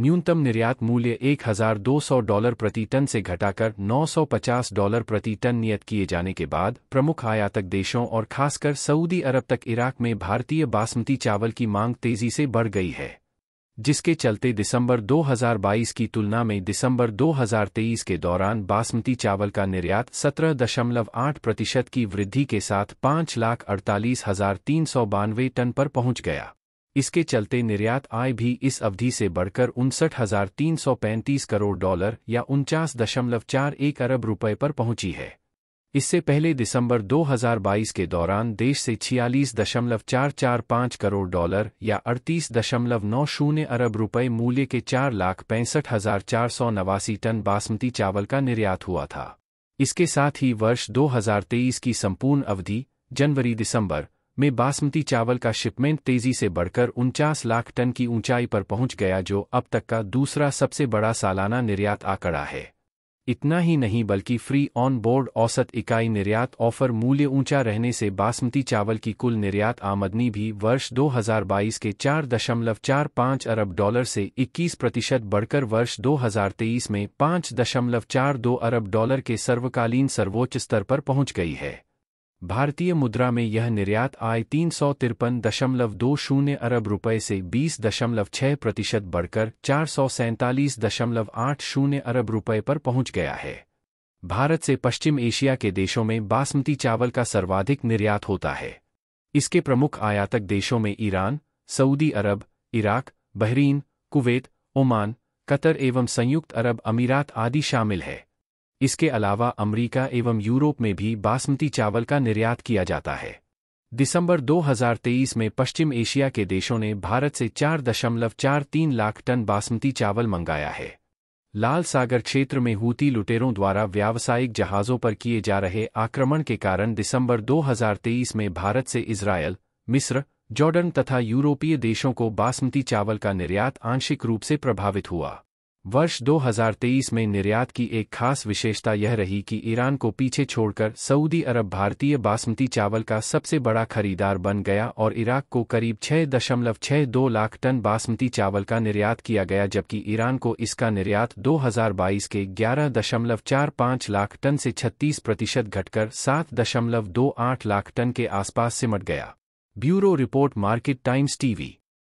न्यूनतम निर्यात मूल्य 1,200 डॉलर प्रति टन से घटाकर 950 डॉलर प्रति टन नियत किए जाने के बाद प्रमुख आयातक देशों और खासकर सऊदी अरब तक इराक में भारतीय बासमती चावल की मांग तेजी से बढ़ गई है जिसके चलते दिसंबर 2022 की तुलना में दिसंबर 2023 के दौरान बासमती चावल का निर्यात 17.8 प्रतिशत की वृद्धि के साथ पाँच लाख अड़तालीस हजार तीन सौ बानवे टन पर पहुंच गया इसके चलते निर्यात आय भी इस अवधि से बढ़कर उनसठ हजार तीन सौ पैंतीस करोड़ डॉलर या उनचास दशमलव चार एक अरब रुपये पर पहुंची है इससे पहले दिसंबर 2022 के दौरान देश से छियालीस दशमलव चार चार पाँच करोड़ डॉलर या अड़तीस दशमलव नौ शून्य अरब रुपये मूल्य के चार लाख पैंसठ हजार चार सौ नवासी टन बासमती चावल का निर्यात हुआ था इसके साथ ही वर्ष 2023 की संपूर्ण अवधि जनवरी दिसंबर में बासमती चावल का शिपमेंट तेजी से बढ़कर उनचास लाख टन की ऊंचाई पर पहुंच गया जो अब तक का दूसरा सबसे बड़ा सालाना निर्यात आंकड़ा है इतना ही नहीं बल्कि फ्री ऑन बोर्ड औसत इकाई निर्यात ऑफर मूल्य ऊंचा रहने से बासमती चावल की कुल निर्यात आमदनी भी वर्ष 2022 के 4.45 अरब डॉलर से 21 प्रतिशत बढ़कर वर्ष 2023 में 5.42 अरब डॉलर के सर्वकालीन सर्वोच्च स्तर पर पहुंच गई है भारतीय मुद्रा में यह निर्यात आय तीन सौ तिरपन दशमलव दो शून्य अरब रुपए से बीस दशमलव छह प्रतिशत बढ़कर चार सौ सैंतालीस दशमलव आठ शून्य अरब रुपए पर पहुंच गया है भारत से पश्चिम एशिया के देशों में बासमती चावल का सर्वाधिक निर्यात होता है इसके प्रमुख आयातक देशों में Iran Saudi Arab Iraq Bahrain Kuwait Oman Qatar एवं संयुक्त अरब अमीरात आदि शामिल है इसके अलावा अमेरिका एवं यूरोप में भी बासमती चावल का निर्यात किया जाता है दिसंबर 2023 में पश्चिम एशिया के देशों ने भारत से 4.43 लाख टन बासमती चावल मंगाया है लाल सागर क्षेत्र में हूती लुटेरों द्वारा व्यावसायिक जहाज़ों पर किए जा रहे आक्रमण के कारण दिसंबर 2023 में भारत से इसराइल मिस्र जॉर्डन तथा यूरोपीय देशों को बासमती चावल का निर्यात आंशिक रूप से प्रभावित हुआ वर्ष 2023 में निर्यात की एक खास विशेषता यह रही कि ईरान को पीछे छोड़कर सऊदी अरब भारतीय बासमती चावल का सबसे बड़ा खरीदार बन गया और इराक को करीब 6.62 दशमलव दो लाख टन बासमती चावल का निर्यात किया गया जबकि ईरान को इसका निर्यात 2022 के ग्यारह दशमलव चार लाख टन से 36 प्रतिशत घटकर सात दशमलव दो आठ लाख टन के आसपास सिमट गया bureau report market times TV